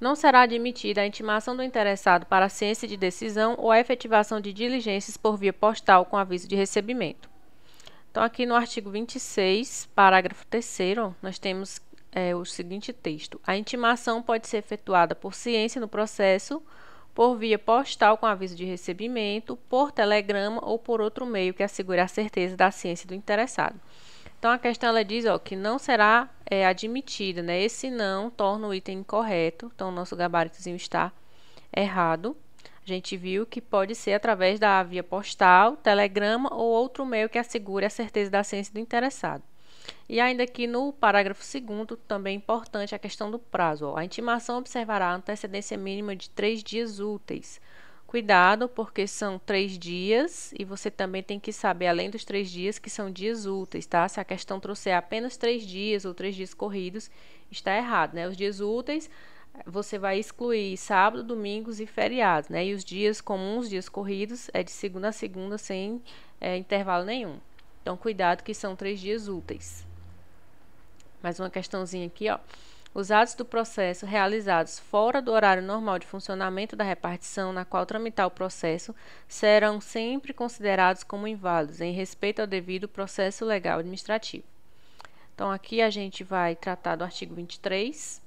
não será admitida a intimação do interessado para a ciência de decisão ou a efetivação de diligências por via postal com aviso de recebimento. Então, aqui no artigo 26, parágrafo 3, nós temos é, o seguinte texto: A intimação pode ser efetuada por ciência no processo, por via postal com aviso de recebimento, por telegrama ou por outro meio que assegure a certeza da ciência do interessado. Então a questão ela diz ó, que não será é, admitida, né? Esse não torna o item incorreto, então o nosso gabaritozinho está errado. A gente viu que pode ser através da via postal, telegrama ou outro meio que assegure a certeza da ciência do interessado. E ainda aqui no parágrafo 2 também é importante a questão do prazo. Ó. A intimação observará a antecedência mínima de três dias úteis Cuidado, porque são três dias e você também tem que saber, além dos três dias, que são dias úteis, tá? Se a questão trouxer apenas três dias ou três dias corridos, está errado, né? Os dias úteis você vai excluir sábado, domingos e feriados, né? E os dias comuns, dias corridos, é de segunda a segunda sem é, intervalo nenhum. Então, cuidado que são três dias úteis. Mais uma questãozinha aqui, ó. Os atos do processo realizados fora do horário normal de funcionamento da repartição na qual tramitar o processo serão sempre considerados como inválidos em respeito ao devido processo legal administrativo. Então, aqui a gente vai tratar do artigo 23,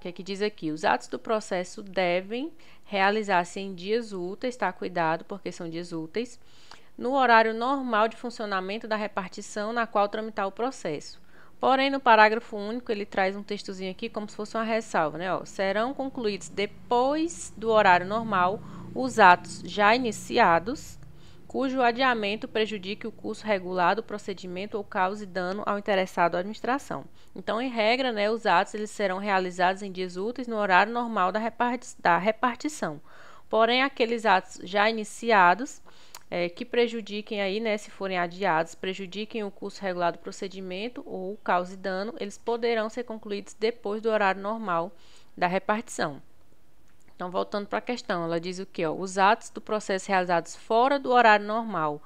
que é que diz aqui: os atos do processo devem realizar-se em dias úteis, tá? Cuidado, porque são dias úteis, no horário normal de funcionamento da repartição na qual tramitar o processo Porém, no parágrafo único, ele traz um textozinho aqui como se fosse uma ressalva, né? Ó, serão concluídos depois do horário normal os atos já iniciados, cujo adiamento prejudique o curso regular do procedimento ou cause dano ao interessado à administração. Então, em regra, né, os atos eles serão realizados em dias úteis no horário normal da repartição. Porém, aqueles atos já iniciados é, que prejudiquem aí, né, se forem adiados, prejudiquem o curso regulado do procedimento ou cause dano, eles poderão ser concluídos depois do horário normal da repartição. Então, voltando para a questão, ela diz o que? Os atos do processo realizados fora do horário normal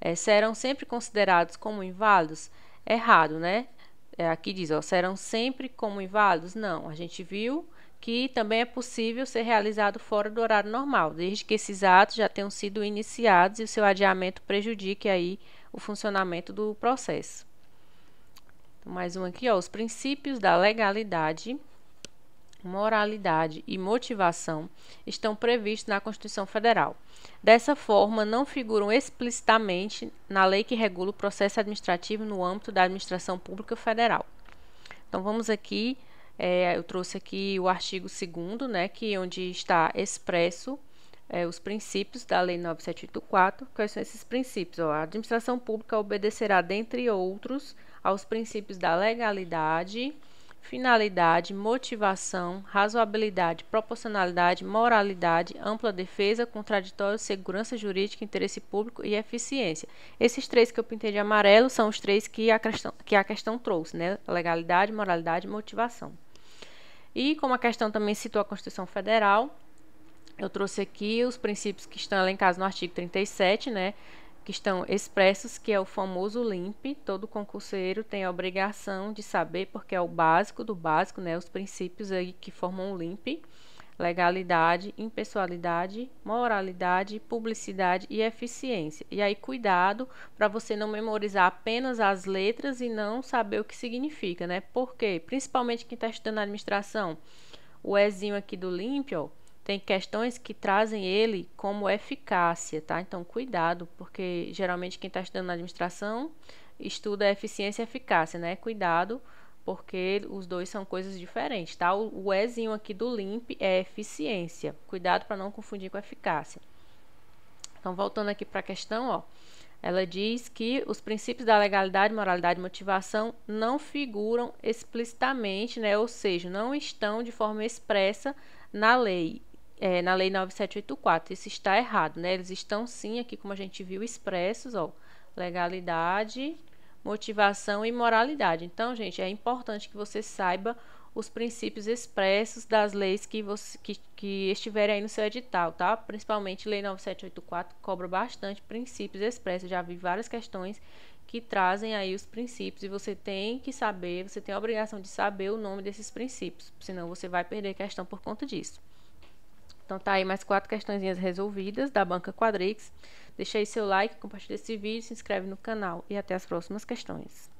é, serão sempre considerados como inválidos? Errado, né? É, aqui diz, ó, serão sempre como inválidos? Não, a gente viu que também é possível ser realizado fora do horário normal, desde que esses atos já tenham sido iniciados e o seu adiamento prejudique aí o funcionamento do processo. Então, mais um aqui, ó, os princípios da legalidade, moralidade e motivação estão previstos na Constituição Federal. Dessa forma, não figuram explicitamente na lei que regula o processo administrativo no âmbito da administração pública federal. Então vamos aqui é, eu trouxe aqui o artigo 2 né, que é onde está expresso é, os princípios da Lei 9784. Quais são esses princípios? Ó, a administração pública obedecerá, dentre outros, aos princípios da legalidade, finalidade, motivação, razoabilidade, proporcionalidade, moralidade, ampla defesa, contraditório, segurança jurídica, interesse público e eficiência. Esses três que eu pintei de amarelo são os três que a questão, que a questão trouxe, né? Legalidade, moralidade e motivação. E como a questão também citou a Constituição Federal, eu trouxe aqui os princípios que estão elencados no artigo 37, né? Que estão expressos, que é o famoso LIMP. Todo concurseiro tem a obrigação de saber, porque é o básico do básico, né? Os princípios aí que formam o LIMP legalidade, impessoalidade, moralidade, publicidade e eficiência. E aí, cuidado para você não memorizar apenas as letras e não saber o que significa, né? Porque, principalmente quem está estudando administração, o Ezinho aqui do Limpio tem questões que trazem ele como eficácia, tá? Então, cuidado, porque geralmente quem está estudando administração estuda eficiência e eficácia, né? Cuidado porque os dois são coisas diferentes, tá? O, Ezinho aqui do LIMP é eficiência, cuidado para não confundir com eficácia. Então, voltando aqui para a questão, ó, ela diz que os princípios da legalidade, moralidade e motivação não figuram explicitamente, né? Ou seja, não estão de forma expressa na lei, é, na lei 9784. Isso está errado, né? Eles estão sim aqui, como a gente viu, expressos, ó, legalidade, motivação e moralidade. Então, gente, é importante que você saiba os princípios expressos das leis que, você, que, que estiverem aí no seu edital, tá? Principalmente Lei 9784 cobra bastante princípios expressos. Já vi várias questões que trazem aí os princípios e você tem que saber, você tem a obrigação de saber o nome desses princípios, senão você vai perder questão por conta disso. Então tá aí mais quatro questõezinhas resolvidas da banca Quadrix. Deixa aí seu like, compartilha esse vídeo, se inscreve no canal e até as próximas questões.